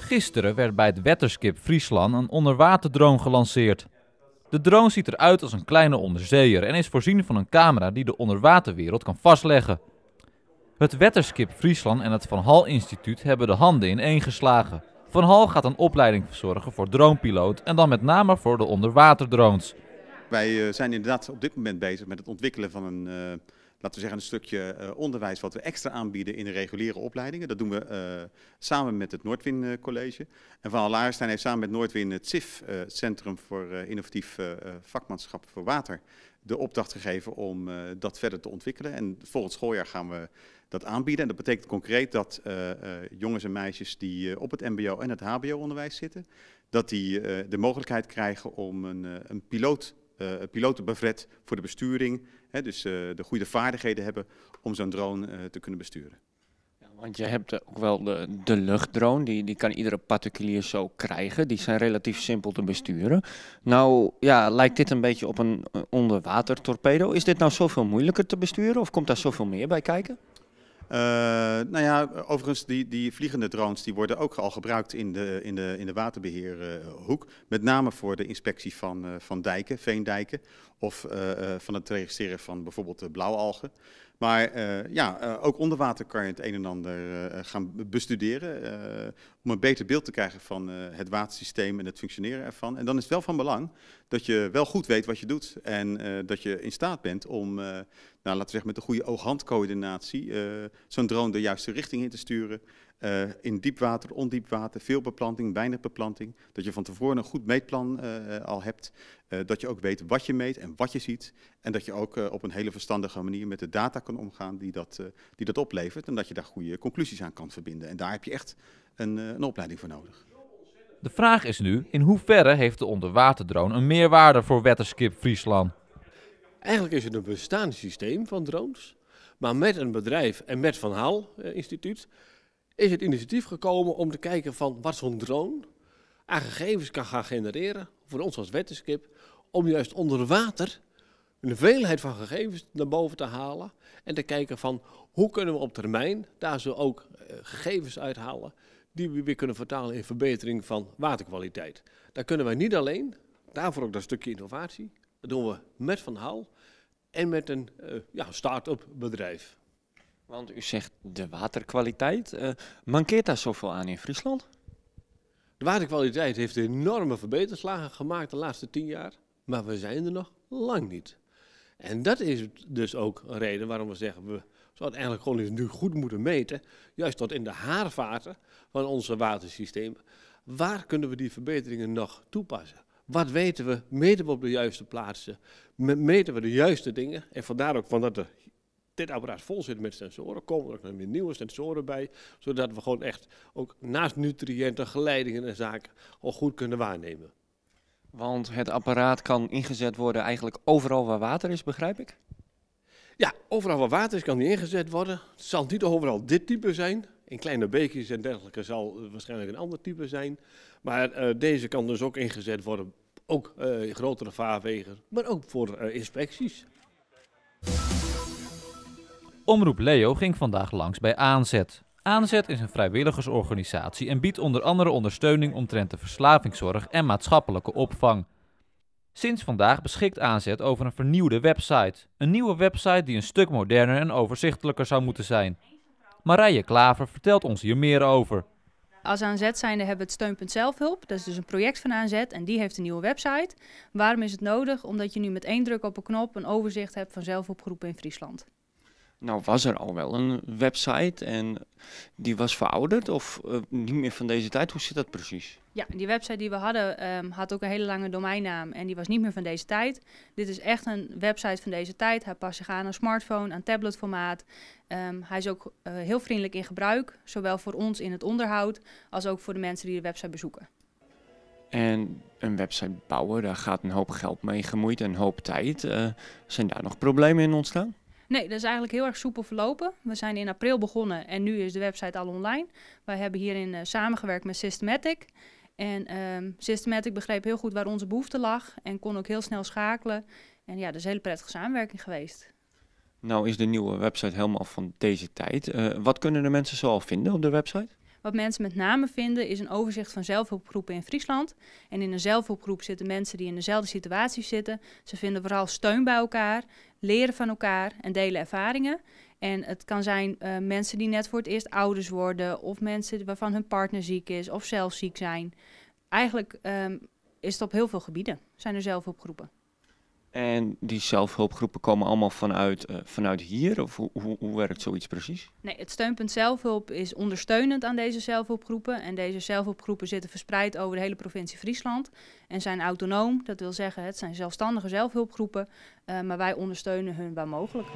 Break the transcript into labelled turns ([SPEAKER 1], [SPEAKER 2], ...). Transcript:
[SPEAKER 1] Gisteren werd bij het wetterskip Friesland een onderwaterdrone gelanceerd. De drone ziet eruit als een kleine onderzeeër en is voorzien van een camera die de onderwaterwereld kan vastleggen. Het wetterskip Friesland en het Van Hal Instituut hebben de handen ineengeslagen. Van Hal gaat een opleiding verzorgen voor dronepiloot en dan met name voor de onderwaterdrones.
[SPEAKER 2] Wij eh, zijn inderdaad op dit moment bezig met het ontwikkelen van een, eh, laten we zeggen, een stukje eh, onderwijs wat we extra aanbieden in de reguliere opleidingen. Dat doen we eh, samen met het Noordwin eh, College. En Van Laarstein heeft samen met Noordwin het CIF, uh, Centrum voor Innovatief Vakmanschap voor Water, de opdracht gegeven om dat verder te ontwikkelen. En volgend schooljaar gaan we dat aanbieden. En dat betekent concreet dat jongens en meisjes die op het mbo en het hbo-onderwijs zitten, dat die de mogelijkheid krijgen om een, een piloot uh, eh, pilotenbavret voor de besturing. Hè, dus eh, de goede vaardigheden hebben om zo'n drone eh, te kunnen besturen. Ja, want je hebt ook wel de,
[SPEAKER 3] de luchtdrone, die, die kan iedere particulier zo krijgen. Die zijn relatief simpel te besturen. Nou ja, lijkt dit een beetje op een onderwater torpedo. Is dit nou zoveel moeilijker te
[SPEAKER 2] besturen of komt daar zoveel meer bij kijken? Eh, nou ja, overigens, die, die vliegende drones die worden ook al gebruikt in de, in de, in de waterbeheerhoek. Met name voor de inspectie van, eh, van dijken, veendijken. Of eh, van het registreren van bijvoorbeeld blauwalgen. Maar eh, ja, eh, ook onder water kan je het een en ander eh, gaan bestuderen. om een beter beeld te krijgen van het watersysteem en het functioneren ervan. En dan is het wel van belang dat je wel goed weet wat je doet. En dat je in staat bent om, nou, laten we zeggen, met de goede oog-handcoördinatie. zo'n drone de juiste richting in te sturen. Eh, in diep water, ondiep water, veel beplanting, weinig beplanting. Dat je van tevoren een goed meetplan eh, al hebt. Eh, dat je ook weet wat je meet en wat je ziet. En dat je ook op een hele verstandige manier met de data kan omgaan die dat, die dat oplevert. En dat je daar goede conclusies aan kan verbinden. En daar heb je echt een, een opleiding voor nodig.
[SPEAKER 1] De vraag is nu, in hoeverre heeft de onderwaterdrone een meerwaarde voor Wetterskip Friesland?
[SPEAKER 4] Eigenlijk is het een bestaand systeem van drones. Maar met een bedrijf en met Van Haal Instituut is het initiatief gekomen om te kijken van wat zo'n drone aan gegevens kan gaan genereren, voor ons als wetenschap, om juist onder water een veelheid van gegevens naar boven te halen en te kijken van hoe kunnen we op termijn daar zo ook eh, gegevens uithalen die we weer kunnen vertalen in verbetering van waterkwaliteit. Daar kunnen wij niet alleen, daarvoor ook dat stukje innovatie. Dat doen we met Van Haal en met een eh, ja, start-up bedrijf. Want u zegt de waterkwaliteit. Eh, mankeert daar zoveel aan in Friesland? De waterkwaliteit heeft enorme verbeterslagen gemaakt de laatste tien jaar. Maar we zijn er nog lang niet. En dat is dus ook een reden waarom we zeggen, we zouden eigenlijk gewoon eens nu goed moeten meten, juist tot in de haarvaten van onze watersystemen. Waar kunnen we die verbeteringen nog toepassen? Wat weten we? Meten we op de juiste plaatsen? Meten we de juiste dingen? En vandaar ook van dat de dit apparaat vol zit met sensoren, komen er ook weer nieuwe sensoren bij, zodat we gewoon echt ook naast nutriënten, geleidingen en zaken al goed kunnen waarnemen. Want het apparaat kan ingezet worden eigenlijk overal waar water is, begrijp ik? Ja, overal waar water is kan die ingezet worden. Het zal niet overal dit type zijn. In kleine beekjes en dergelijke zal waarschijnlijk een ander type zijn. Maar eh, deze kan dus ook ingezet worden, ook eh, in grotere vaarwegen, maar ook voor eh, inspecties.
[SPEAKER 1] Omroep Leo ging vandaag langs bij Aanzet. Aanzet is een vrijwilligersorganisatie en biedt onder andere ondersteuning omtrent de verslavingszorg en maatschappelijke opvang. Sinds vandaag beschikt Aanzet over een vernieuwde website. Een nieuwe website die een stuk moderner en overzichtelijker zou moeten zijn. Marije Klaver vertelt ons hier meer over.
[SPEAKER 5] Als aanzet zijnde hebben we het steunpunt zelfhulp. Dat is dus een project van aanzet en die heeft een nieuwe website. Waarom is het nodig? Omdat je nu met één druk op een knop een overzicht hebt van zelfhulpgroepen in Friesland.
[SPEAKER 3] Nou was er al wel een website en die was verouderd of eh, niet meer van deze tijd. Hoe zit dat precies?
[SPEAKER 5] Ja, die website die we hadden ehm, had ook een hele lange domeinnaam en die was niet meer van deze tijd. Dit is echt een website van deze tijd. Hij past zich aan een smartphone, aan tabletformaat. Ehm, hij is ook eh, heel vriendelijk in gebruik, zowel voor ons in het onderhoud als ook voor de mensen die de website bezoeken.
[SPEAKER 3] En een website bouwen, daar gaat een hoop geld mee gemoeid en een hoop tijd. Eh, zijn daar nog problemen in ontstaan?
[SPEAKER 5] Nee, dat is eigenlijk heel erg soepel verlopen. We zijn in april begonnen en nu is de website al online. Wij hebben hierin eh, samengewerkt met Systematic. En ehm, Systematic begreep heel goed waar onze behoefte lag en kon ook heel snel schakelen. En ja, dat is een hele prettige samenwerking geweest.
[SPEAKER 3] Nou is de nieuwe website helemaal van deze tijd. Eh, wat kunnen de mensen zoal vinden op de website?
[SPEAKER 5] Wat mensen met name vinden is een overzicht van zelfhulpgroepen in Friesland. En in een zelfhulpgroep zitten mensen die in dezelfde situatie zitten. Ze vinden vooral steun bij elkaar, leren van elkaar en delen ervaringen. En het kan zijn eh, mensen die net voor het eerst ouders worden, of mensen waarvan hun partner ziek is of zelf ziek zijn. Eigenlijk ehm, is het op heel veel gebieden, zijn er zelfhulpgroepen.
[SPEAKER 3] En die zelfhulpgroepen komen allemaal vanuit, eh, vanuit hier? Of hoe, hoe, hoe, werkt zoiets precies?
[SPEAKER 5] Nee, het steunpunt zelfhulp is ondersteunend aan deze zelfhulpgroepen. En deze zelfhulpgroepen zitten verspreid over de hele provincie Friesland. En zijn autonoom, dat wil zeggen het zijn zelfstandige zelfhulpgroepen. Eh, maar wij ondersteunen hun waar mogelijk.